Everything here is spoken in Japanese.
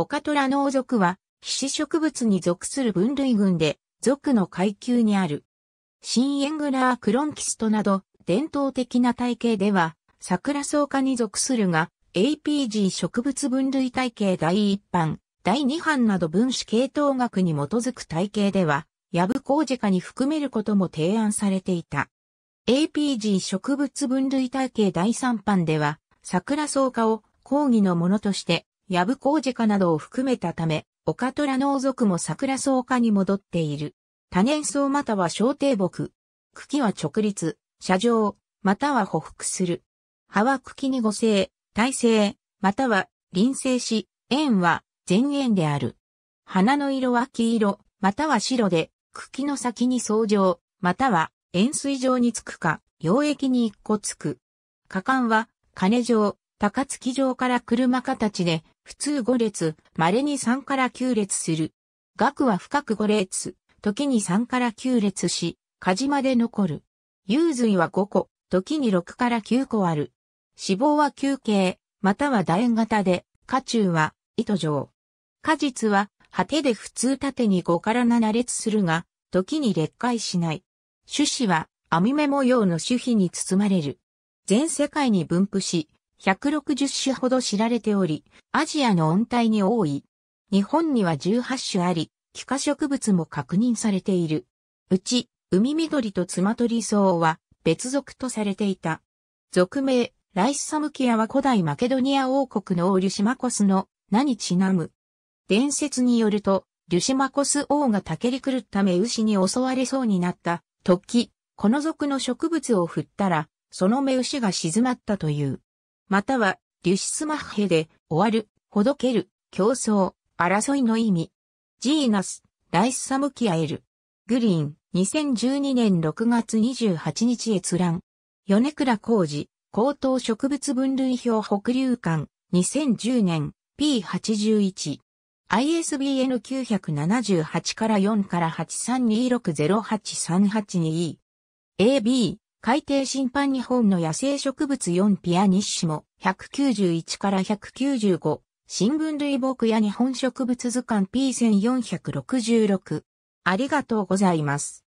オカトラ農属は、皮脂植物に属する分類群で、属の階級にある。新エングラークロンキストなど、伝統的な体系では、桜草科に属するが、APG 植物分類体系第1版、第2版など分子系統学に基づく体系では、ヤブコウジカに含めることも提案されていた。APG 植物分類体系第3版では、桜草科を講義のものとしてヤブコウジカなどを含めたため、オカトラ農族も桜草科に戻っている。多年草または小低木。茎は直立、斜状、または匍匐する。葉は茎に五星、耐性、または輪性し、円は全円である。花の色は黄色、または白で、茎の先に草状、または円錐状につくか、溶液に一個つく。果敢は、金状、高槻城から車形で、普通5列、稀に3から9列する。額は深く5列、時に3から9列し、火事まで残る。幽髄は5個、時に6から9個ある。脂肪は球形、または楕円型で、火中は糸状。果実は果てで普通縦に5から7列するが、時に裂化しない。種子は網目模様の種皮に包まれる。全世界に分布し、160種ほど知られており、アジアの温帯に多い。日本には18種あり、気化植物も確認されている。うち、海緑とツマトリソウは別属とされていた。属名、ライスサムキアは古代マケドニア王国の王リュシマコスの名にちなむ。伝説によると、リュシマコス王が竹り狂った目牛に襲われそうになった時、この属の植物を振ったら、その目牛が静まったという。または、リュシスマッヘで、終わる、ほどける、競争、争いの意味。ジーナス、ライスサムキアエル。グリーン、2012年6月28日閲覧。米倉浩二、高等植物分類表北流館、2010年、P81。ISBN 978から4から832608382。AB、海底審判日本の野生植物4ピアニッシモ191から195新聞類木や日本植物図鑑 P1466 ありがとうございます。